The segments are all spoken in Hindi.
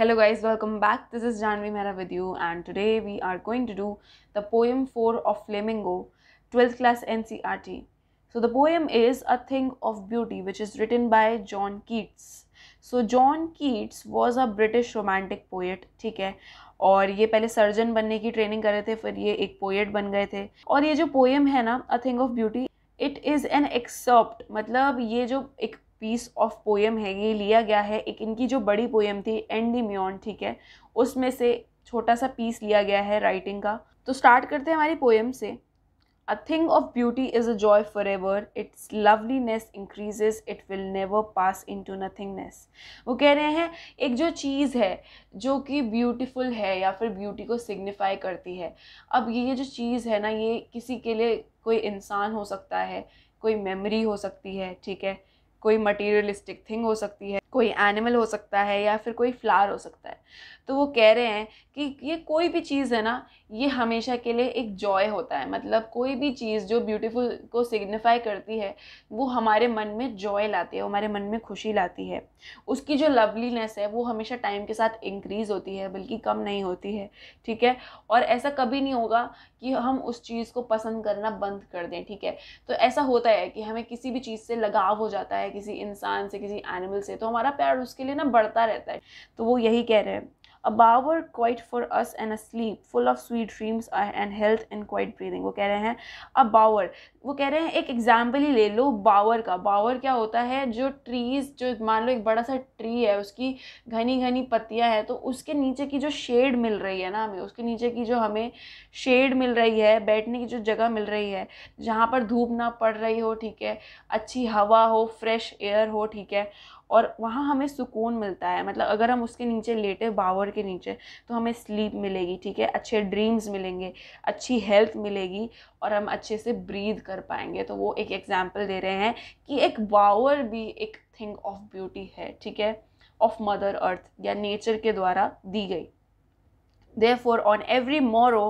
Hello guys welcome back this is Janvi मेरा with you and today we are going to do the poem four of Flamingo twelfth class N C R T so the poem is a thing of beauty which is written by John Keats so John Keats was a British romantic poet ठीक है और ये पहले सर्जन बनने की ट्रेनिंग कर रहे थे फिर ये एक पोएट बन गए थे और ये जो पोएम है ना a thing of beauty it is an excerpt मतलब ये जो एक पीस ऑफ पोएम है ये लिया गया है एक इनकी जो बड़ी पोएम थी एंडीम्योन ठीक है उसमें से छोटा सा पीस लिया गया है राइटिंग का तो स्टार्ट करते हैं हमारी पोएम से a thing of beauty is a joy for ever its loveliness increases it will never pass into nothingness वो कह रहे हैं एक जो चीज़ है जो कि ब्यूटीफुल है या फिर ब्यूटी को सिग्निफाई करती है अब ये जो चीज़ है ना ये किसी के लिए कोई इंसान हो सकता है कोई मेमोरी हो सकती है ठीक है कोई मटीरियलिस्टिक थिंग हो सकती है कोई एनिमल हो सकता है या फिर कोई फ्लावर हो सकता है तो वो कह रहे हैं कि ये कोई भी चीज़ है ना ये हमेशा के लिए एक जॉय होता है मतलब कोई भी चीज़ जो ब्यूटीफुल को सिग्निफाई करती है वो हमारे मन में जॉय लाती है हमारे मन में खुशी लाती है उसकी जो लवलीनेस है वो हमेशा टाइम के साथ इंक्रीज़ होती है बल्कि कम नहीं होती है ठीक है और ऐसा कभी नहीं होगा कि हम उस चीज़ को पसंद करना बंद कर दें ठीक है तो ऐसा होता है कि हमें किसी भी चीज़ से लगाव हो जाता है किसी इंसान से किसी एनिमल से तो हमारे हमारा प्यार उसके लिए ना बढ़ता रहता है तो वो यही कह रहे हैं अब quiet for us and a sleep full of sweet dreams and health and quiet breathing वो कह रहे हैं अब बावर वो कह रहे हैं एक एग्ज़ाम्पल ही ले लो बावर का बावर क्या होता है जो ट्रीज़ जो मान लो एक बड़ा सा ट्री है उसकी घनी घनी पत्तियां हैं तो उसके नीचे की जो शेड मिल रही है ना हमें उसके नीचे की जो हमें शेड मिल रही है बैठने की जो जगह मिल रही है जहाँ पर धूप ना पड़ रही हो ठीक है अच्छी हवा हो फ्रेश एयर हो ठीक है और वहाँ हमें सुकून मिलता है मतलब अगर हम उसके नीचे लेटे बावर के नीचे तो हमें स्लीप मिलेगी ठीक है अच्छे ड्रीम्स मिलेंगे अच्छी हेल्थ मिलेगी और हम अच्छे से ब्रीद कर पाएंगे तो वो एक एग्जाम्पल दे रहे हैं कि एक बावर भी एक थिंग ऑफ ब्यूटी है ठीक है ऑफ मदर अर्थ या नेचर के द्वारा दी गई therefore on every morrow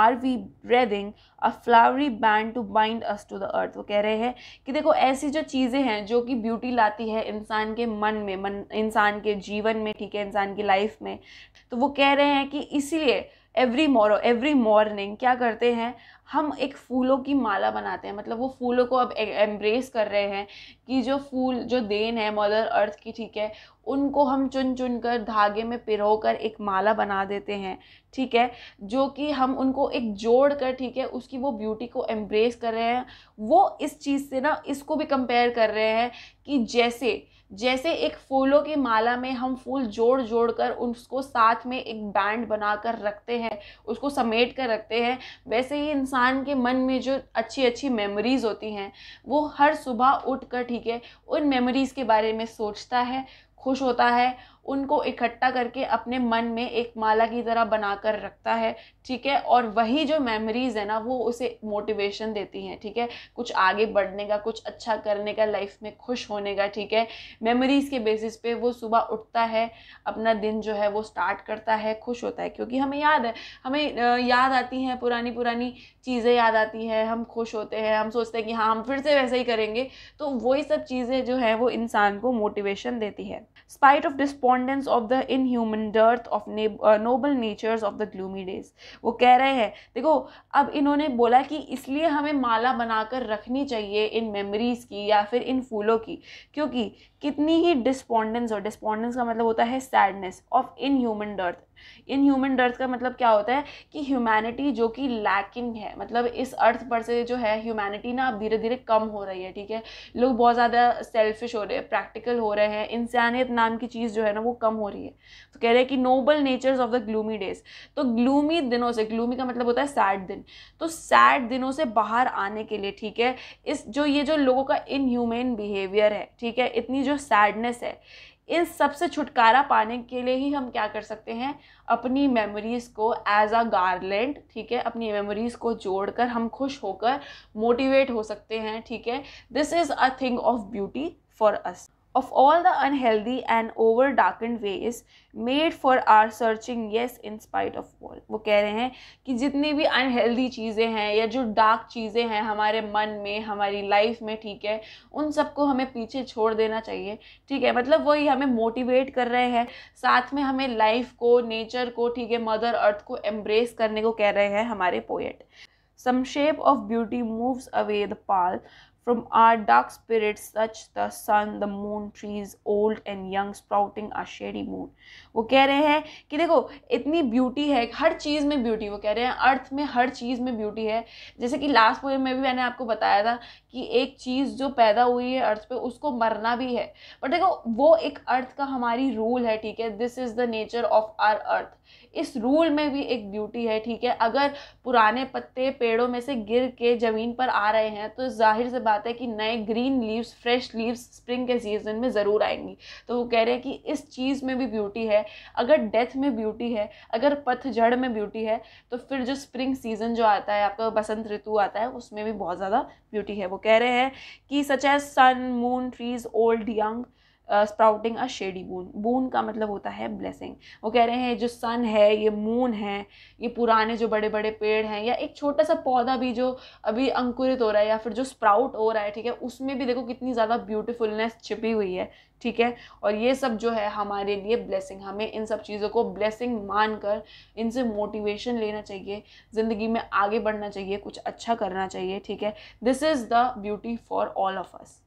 are we breathing a flowery band to bind us to the earth वो कह रहे हैं कि देखो ऐसी जो चीज़ें हैं जो कि ब्यूटी लाती है इंसान के मन में मन इंसान के जीवन में ठीक है इंसान की लाइफ में तो वो कह रहे हैं कि इसीलिए एवरी मोरो एवरी मॉर्निंग क्या करते हैं हम एक फूलों की माला बनाते हैं मतलब वो फूलों को अब एम्ब्रेस कर रहे हैं कि जो फूल जो देन है मदर अर्थ की ठीक है उनको हम चुन चुन कर धागे में पिरो कर एक माला बना देते हैं ठीक है जो कि हम उनको एक जोड़ कर ठीक है उसकी वो ब्यूटी को एम्ब्रेस कर रहे हैं वो इस चीज़ से ना इसको भी कंपेयर कर रहे हैं कि जैसे जैसे एक फूलों की माला में हम फूल जोड़ जोड़ कर उसको साथ में एक बैंड बनाकर रखते हैं उसको समेट कर रखते हैं वैसे ही इन इंसान के मन में जो अच्छी अच्छी मेमोरीज़ होती हैं वो हर सुबह उठ कर ठीक है उन मेमोरीज़ के बारे में सोचता है खुश होता है उनको इकट्ठा करके अपने मन में एक माला की तरह बना कर रखता है ठीक है और वही जो मेमोरीज़ है ना वो उसे मोटिवेशन देती हैं ठीक है थीके? कुछ आगे बढ़ने का कुछ अच्छा करने का लाइफ में खुश होने का ठीक है मेमोरीज़ के बेसिस पे वो सुबह उठता है अपना दिन जो है वो स्टार्ट करता है खुश होता है क्योंकि हमें याद है हमें याद आती हैं पुरानी पुरानी चीज़ें याद आती हैं हम खुश होते हैं हम सोचते हैं कि हाँ हम फिर से वैसे ही करेंगे तो वही सब चीज़ें जो है वो इंसान को मोटिवेशन देती है स्पाइट ऑफ डिस्पॉ correspondence of the inhuman dearth of noble natures of the gloomy days वो कह रहे हैं देखो अब इन्होंने बोला कि इसलिए हमें माला बनाकर रखनी चाहिए इन मेमोरीज़ की या फिर इन फूलों की क्योंकि कितनी ही डिस्पोंडेंस और डिस्पोंडेंस का मतलब होता है sadness of inhuman dearth inhuman dearth का मतलब क्या होता है कि ह्यूमैनिटी जो कि लैकिंग है मतलब इस अर्थ पर से जो है ह्यूमैनिटी ना अब धीरे धीरे कम हो रही है ठीक है लोग बहुत ज़्यादा सेल्फिश हो रहे हैं प्रैक्टिकल हो रहे हैं इंसानियत नाम की चीज़ जो है ना ना वो कम हो रही है तो कह रहे हैं कि noble natures of the gloomy days तो ग्लूमी दिनों से ग्लूमी का मतलब होता है सैड दिन तो सैड दिनों से बाहर आने के लिए ठीक है इस जो ये जो लोगों का इनह्यूमेन बिहेवियर है ठीक है इतनी जो सैडनेस है इन सबसे छुटकारा पाने के लिए ही हम क्या कर सकते हैं अपनी मेमोरीज़ को एज अ गार्लेंट ठीक है अपनी मेमोरीज़ को जोड़कर हम खुश होकर मोटिवेट हो सकते हैं ठीक है this is a thing of beauty for us of all the unhealthy and over darkened ways made for our searching yes in spite of all वो कह रहे हैं कि जितनी भी अनहेल्दी चीज़ें हैं या जो डार्क चीज़ें हैं हमारे मन में हमारी लाइफ में ठीक है उन सबको हमें पीछे छोड़ देना चाहिए ठीक है मतलब वही हमें मोटिवेट कर रहे हैं साथ में हमें लाइफ को नेचर को ठीक है मदर अर्थ को एम्ब्रेस करने को कह रहे हैं हमारे poet some shape of beauty moves away the pall From our dark spirits, such the sun, the moon, trees, old and young, sprouting a shady moon. वो कह रहे हैं कि देखो इतनी ब्यूटी है हर चीज़ में ब्यूटी वो कह रहे हैं अर्थ में हर चीज़ में ब्यूटी है जैसे कि लास्ट पोएम में भी मैंने आपको बताया था कि एक चीज़ जो पैदा हुई है अर्थ पे उसको मरना भी है बट देखो वो एक अर्थ का हमारी रूल है ठीक है this is the nature of our earth इस रूल में भी एक ब्यूटी है ठीक है अगर पुराने पत्ते पेड़ों में से गिर के ज़मीन पर आ रहे हैं तो जाहिर से बात है कि नए green leaves fresh leaves spring के सीजन में ज़रूर आएंगी तो वो कह रहे हैं कि इस चीज़ में भी ब्यूटी है अगर डेथ में ब्यूटी है अगर पथझड़ में ब्यूटी है तो फिर जो स्प्रिंग सीजन जो आता है आपका बसंत ऋतु आता है उसमें भी बहुत ज़्यादा ब्यूटी है वो कह रहे हैं कि such as sun moon trees old young sprouting a shady boon boon का मतलब होता है ब्लेसिंग वो कह रहे हैं जो सन है ये मून है ये पुराने जो बड़े बड़े पेड़ हैं या एक छोटा सा पौधा भी जो अभी अंकुरित हो रहा है या फिर जो स्प्राउट हो रहा है ठीक है उसमें भी देखो कितनी ज़्यादा ब्यूटिफुलनेस छिपी हुई है ठीक है और ये सब जो है हमारे लिए ब्लेसिंग हमें इन सब चीज़ों को ब्लेसिंग मान कर इनसे मोटिवेशन लेना चाहिए ज़िंदगी में आगे बढ़ना चाहिए कुछ अच्छा करना चाहिए ठीक है this is the beauty for all of us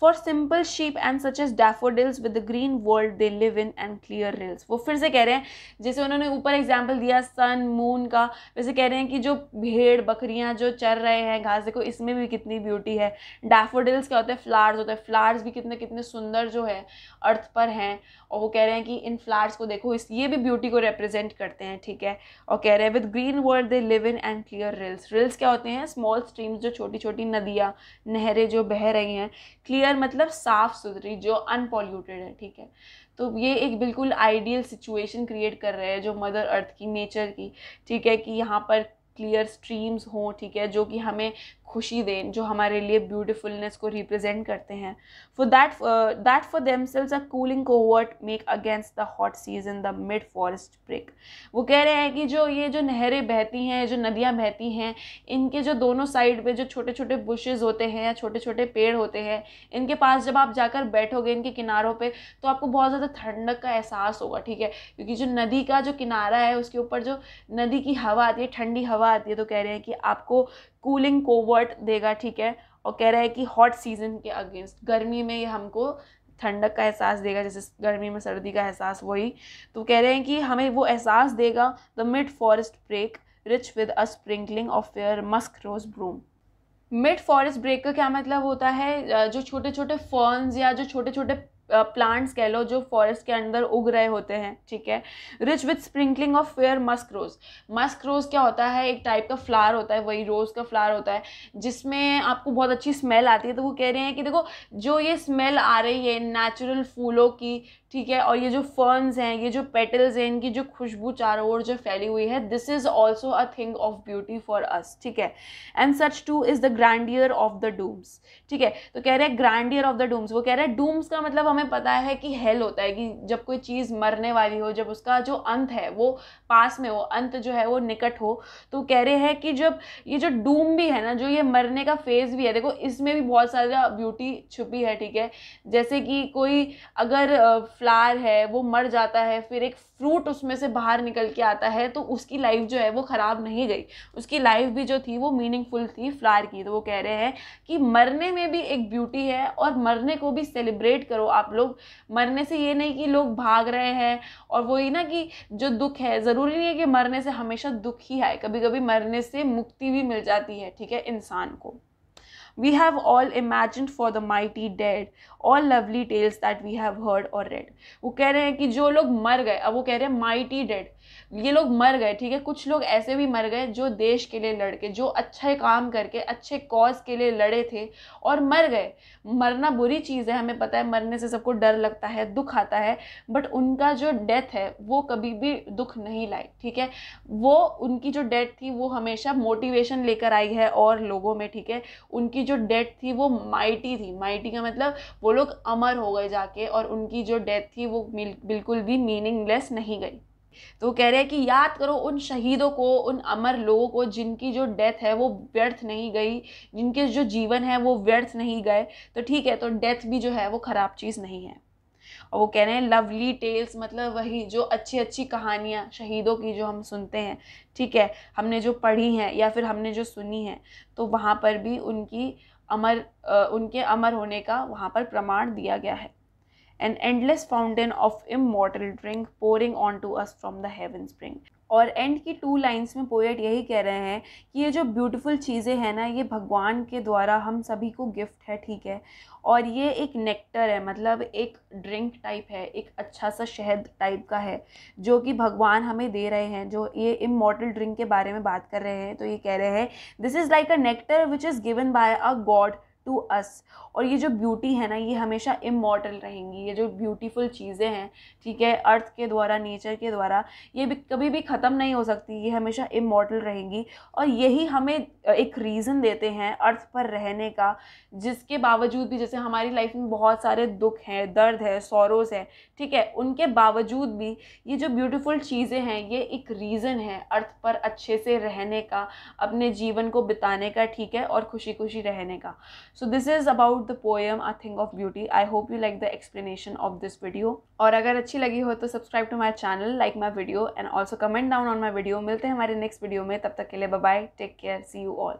for simple sheep and such as daffodils with the green world they live in and clear rills वो फिर से कह रहे हैं जैसे उन्होंने ऊपर एग्जाम्पल दिया सन मून का वैसे कह रहे हैं कि जो भेड़ बकरियाँ जो चर रहे हैं घास देखो इसमें भी कितनी ब्यूटी है डैफोडिल्स क्या होते हैं फ्लावर्स होते हैं फ्लावर्स भी कितने कितने सुंदर जो है अर्थ पर हैं और वो कह रहे हैं कि इन फ्लावर्स को देखो इस ये भी ब्यूटी को रिप्रेजेंट करते हैं ठीक है और कह रहे हैं with green world they live in and clear rills rills क्या होते हैं स्मॉल स्ट्रीम्स जो छोटी छोटी नदियाँ नहरें जो बह रही हैं क्लियर क्लियर मतलब साफ सुथरी जो अनपोल्यूटेड है ठीक है तो ये एक बिल्कुल आइडियल सिचुएशन क्रिएट कर रहे हैं जो मदर अर्थ की नेचर की ठीक है कि यहाँ पर क्लियर स्ट्रीम्स हो ठीक है जो कि हमें खुशी दें जो हमारे लिए ब्यूटिफुलनेस को रिप्रेजेंट करते हैं for that that for themselves a cooling covert make against the hot season the mid forest brake वो कह रहे हैं कि जो ये जो नहरें बहती हैं जो नदियाँ बहती हैं इनके जो दोनों साइड पे जो छोटे छोटे बुशेज़ होते हैं या छोटे छोटे पेड़ होते हैं इनके पास जब आप जाकर बैठोगे इनके किनारों पर तो आपको बहुत ज़्यादा ठंडक का एहसास होगा ठीक है क्योंकि जो नदी का जो किनारा है उसके ऊपर जो नदी की हवा आती है ठंडी हवा आती है तो कह रहे हैं कि आपको कूलिंग कोवर्ट देगा ठीक है और कह रहा है कि हॉट सीजन के अगेंस्ट गर्मी में ये हमको ठंडक का एहसास देगा जैसे गर्मी में सर्दी का एहसास वही तो कह रहे हैं कि हमें वो एहसास देगा the mid forest brake rich with a sprinkling of fair musk rose bloom mid forest brake का क्या मतलब होता है जो छोटे छोटे फर्न्स या जो छोटे छोटे प्लांट्स कह लो जो फॉरेस्ट के अंदर उग रहे होते हैं ठीक है rich with sprinkling of fair musk rose musk rose क्या होता है एक टाइप का फ्लावर होता है वही रोज़ का फ्लावर होता है जिसमें आपको बहुत अच्छी स्मेल आती है तो वो कह रहे हैं कि देखो जो ये स्मेल आ रही है नेचुरल फूलों की ठीक है और ये जो फर्न्स हैं ये जो पेटल्स हैं इनकी जो खुशबू चारों ओर जो फैली हुई है this is also a thing of beauty for us ठीक है and such too is the grandeur of the dooms ठीक है तो कह रहे हैं ग्रैंडियर ऑफ द डूम्स वो कह रहे हैं डूम्स का मतलब हमें पता है कि हेल होता है कि जब कोई चीज़ मरने वाली हो जब उसका जो अंत है वो पास में हो अंत जो है वो निकट हो तो कह रहे हैं कि जब ये जो डूम भी है ना जो ये मरने का फेज़ भी है देखो इसमें भी बहुत सारा ब्यूटी छुपी है ठीक है जैसे कि कोई अगर फ्लावर है वो मर जाता है फिर एक फ्रूट उसमें से बाहर निकल के आता है तो उसकी लाइफ जो है वो ख़राब नहीं गई उसकी लाइफ भी जो थी वो मीनिंगफुल थी फ्लावर की तो वो कह रहे हैं कि मरने में भी एक ब्यूटी है और मरने को भी सेलिब्रेट करो आप लोग मरने से ये नहीं कि लोग भाग रहे हैं और वही ना कि जो दुख है ज़रूरी नहीं है कि मरने से हमेशा दुख ही आए कभी कभी मरने से मुक्ति भी मिल जाती है ठीक है इंसान को we have all imagine for the mighty dead all lovely tales that we have heard or read वो कह रहे हैं कि जो लोग मर गए अब वो कह रहे हैं माइटी डेड ये लोग मर गए ठीक है कुछ लोग ऐसे भी मर गए जो देश के लिए लड़के जो अच्छे काम करके अच्छे कॉज के लिए लड़े थे और मर गए मरना बुरी चीज़ है हमें पता है मरने से सबको डर लगता है दुख आता है बट उनका जो डेथ है वो कभी भी दुख नहीं लाई ठीक है वो उनकी जो डेथ थी वो हमेशा मोटिवेशन लेकर आई है और लोगों में ठीक है उनकी जो डेथ थी वो माइटी थी माइटी का मतलब वो वो लोग अमर हो गए जाके और उनकी जो डेथ थी वो बिल्कुल भी मीनिंगलेस नहीं गई तो वो कह रहे हैं कि याद करो उन शहीदों को उन अमर लोगों को जिनकी जो डेथ है वो व्यर्थ नहीं गई जिनके जो जीवन है वो व्यर्थ नहीं गए तो ठीक है तो डेथ भी जो है वो ख़राब चीज़ नहीं है और वो कह रहे हैं लवली टेल्स मतलब वही जो अच्छी अच्छी कहानियाँ शहीदों की जो हम सुनते हैं ठीक है हमने जो पढ़ी हैं या फिर हमने जो सुनी है तो वहाँ पर भी उनकी अमर उनके अमर होने का वहाँ पर प्रमाण दिया गया है an endless fountain of immortal drink pouring onto us from the heaven spring और एंड की टू लाइंस में पोएट यही कह रहे हैं कि ये जो ब्यूटीफुल चीज़ें हैं ना ये भगवान के द्वारा हम सभी को गिफ्ट है ठीक है और ये एक नेक्टर है मतलब एक ड्रिंक टाइप है एक अच्छा सा शहद टाइप का है जो कि भगवान हमें दे रहे हैं जो ये इमोटल ड्रिंक के बारे में बात कर रहे हैं तो ये कह रहे हैं this is like a nectar which is given by a god to us और ये जो ब्यूटी है ना ये हमेशा इमोटल रहेंगी ये जो ब्यूटीफुल चीज़ें हैं ठीक है अर्थ के द्वारा नेचर के द्वारा ये भी कभी भी ख़त्म नहीं हो सकती ये हमेशा इमोटल रहेंगी और यही हमें एक रीज़न देते हैं अर्थ पर रहने का जिसके बावजूद भी जैसे हमारी लाइफ में बहुत सारे दुख हैं दर्द है सोरोज़ है ठीक है उनके बावजूद भी ये जो ब्यूटीफुल चीज़ें हैं ये एक रीज़न है अर्थ पर अच्छे से रहने का अपने जीवन को बिताने का ठीक है और खुशी खुशी रहने का so this is about the poem a thing of beauty I hope you like the explanation of this video और अगर अच्छी लगी हो तो subscribe to my channel like my video and also comment down on my video मिलते हैं हमारे नेक्स्ट वीडियो में तब तक के लिए bye take care see you all